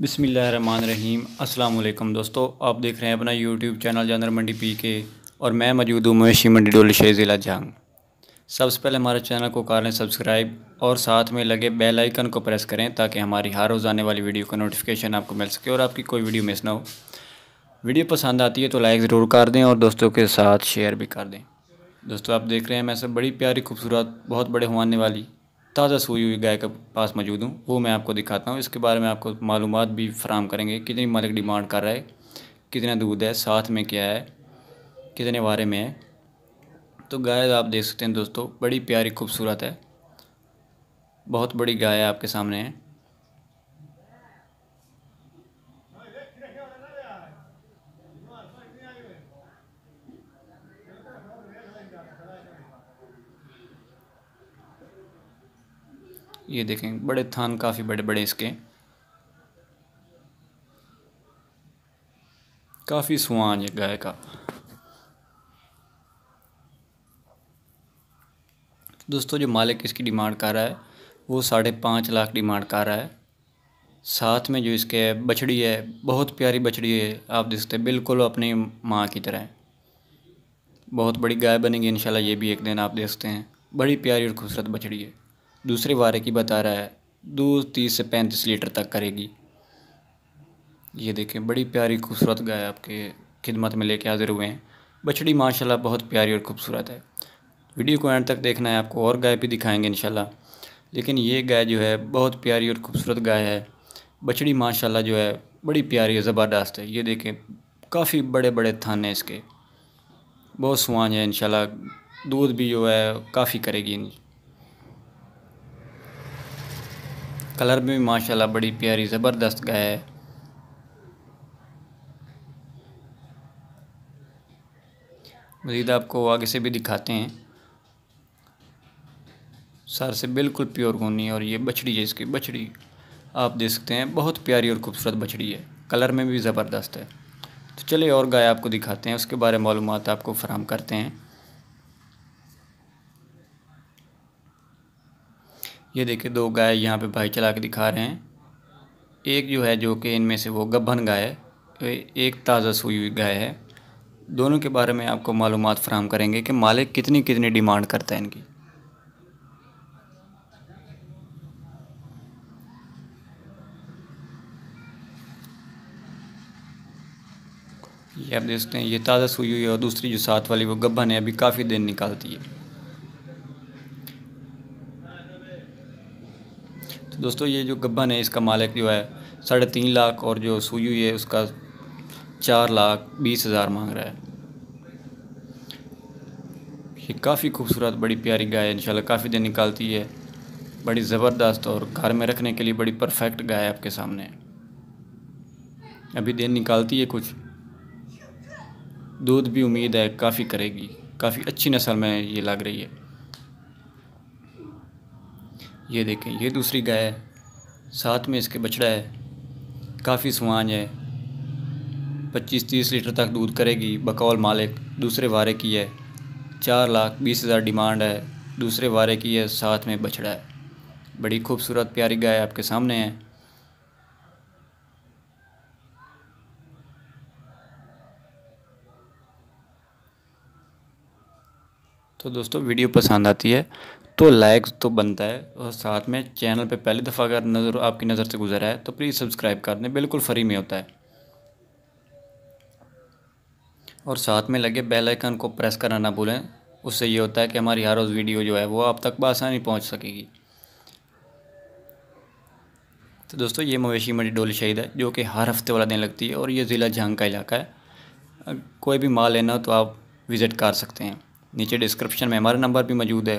रहीम अल्लाम दोस्तों आप देख रहे हैं अपना यूट्यूब चैनल जानर मंडी पी के और मैं मौजूद हूँ मवेशी मंडी डोली डोलशे ज़िला जहांग सबसे पहले हमारे चैनल को कर लें सब्सक्राइब और साथ में लगे बेल आइकन को प्रेस करें ताकि हमारी हर रोज़ आने वाली वीडियो का नोटिफिकेशन आपको मिल सके और आपकी कोई वीडियो मिस ना हो वीडियो पसंद आती है तो लाइक ज़रूर कर दें और दोस्तों के साथ शेयर भी कर दें दोस्तों आप देख रहे हैं मैं सब बड़ी प्यारी खूबसूरत बहुत बड़े हुआने वाली ताज़ा सूई हुई गाय के पास मौजूद हूँ वो मैं आपको दिखाता हूँ इसके बारे में आपको मालूम भी फ्राहम करेंगे कितनी मालिक डिमांड कर रहा है कितना दूध है साथ में क्या है कितने बारे में है तो गाय आप देख सकते हैं दोस्तों बड़ी प्यारी खूबसूरत है बहुत बड़ी गाय आपके सामने है ये देखें बड़े थान काफ़ी बड़े बड़े इसके काफ़ी सुहान है गाय का दोस्तों जो मालिक इसकी डिमांड कर रहा है वो साढ़े पाँच लाख डिमांड कर रहा है साथ में जो इसके बछड़ी है बहुत प्यारी बछड़ी है आप देख सकते हैं बिल्कुल अपनी माँ की तरह बहुत बड़ी गाय बनेगी इंशाल्लाह ये भी एक दिन आप देखते हैं बड़ी प्यारी और खूबसूरत बछड़ी है दूसरे वारे की बता रहा है दूध तीस से पैंतीस लीटर तक करेगी ये देखें बड़ी प्यारी खूबसूरत गाय आपके खिदमत में लेके हाजिर हुए हैं बछड़ी माशाल्लाह बहुत प्यारी और खूबसूरत है वीडियो को एंड तक देखना है आपको और गाय भी दिखाएंगे इनशाला लेकिन ये गाय जो है बहुत प्यारी और खूबसूरत गाय है बछड़ी माशाल्लाह जो है बड़ी प्यारी ज़बरदस्त है ये देखें काफ़ी बड़े बड़े थान हैं इसके बहुत सुहान है इनशाला दूध भी जो है काफ़ी करेगी कलर भी माशाल्लाह बड़ी प्यारी ज़बरदस्त गाय है मज़ीद आपको आगे से भी दिखाते हैं सर से बिल्कुल प्योर होनी और ये बछड़ी है इसकी बछड़ी आप देख सकते हैं बहुत प्यारी और खूबसूरत बछड़ी है कलर में भी ज़बरदस्त है तो चलिए और गाय आपको दिखाते हैं उसके बारे में मालूम आपको फ़राम करते हैं ये देखिए दो गाय यहाँ पे भाई चला के दिखा रहे हैं एक जो है जो कि इनमें से वो गब्भन गाय है तो एक ताज़ा सूई हुई गाय है दोनों के बारे में आपको मालूम फ्राहम करेंगे कि मालिक कितनी कितनी डिमांड करता है इनकी ये आप देखते हैं ये ताज़ा सूई हुई है और दूसरी जो साथ वाली वो गब्बन है अभी काफ़ी दिन निकालती है तो दोस्तों ये जो गब्बन है इसका मालिक जो है साढ़े तीन लाख और जो सुई हुई है उसका चार लाख बीस हज़ार मांग रहा है ये काफ़ी खूबसूरत बड़ी प्यारी गाय है इंशाल्लाह काफ़ी दिन निकालती है बड़ी ज़बरदस्त और घर में रखने के लिए बड़ी परफेक्ट गाय है आपके सामने अभी दिन निकालती है कुछ दूध भी उम्मीद है काफ़ी करेगी काफ़ी अच्छी नस्ल में ये लग रही है ये देखें ये दूसरी गाय है साथ में इसके बछड़ा है काफ़ी सुहान है पच्चीस तीस लीटर तक दूध करेगी बकौल मालिक दूसरे वारे की है चार लाख बीस हज़ार डिमांड है दूसरे वारे की है साथ में बछड़ा है बड़ी खूबसूरत प्यारी गाय आपके सामने है तो दोस्तों वीडियो पसंद आती है तो लाइक तो बनता है और साथ में चैनल पे पहली दफ़ा अगर नज़र आपकी नज़र से गुजरा है तो प्लीज़ सब्सक्राइब कर दें बिल्कुल फ्री में होता है और साथ में लगे बेल आइकन को प्रेस करना ना भूलें उससे ये होता है कि हमारी हर रोज़ वीडियो जो है वो आप तक बसानी पहुँच सकेगी तो दोस्तों ये मवेशी मंडी डोली शहीद है जो कि हर हफ्ते वाला दिन लगती है और ये ज़िला जहाँ का इलाका है कोई भी माल लेना हो तो आप विज़िट कर सकते हैं नीचे डिस्क्रिप्शन में हमारा नंबर भी मौजूद है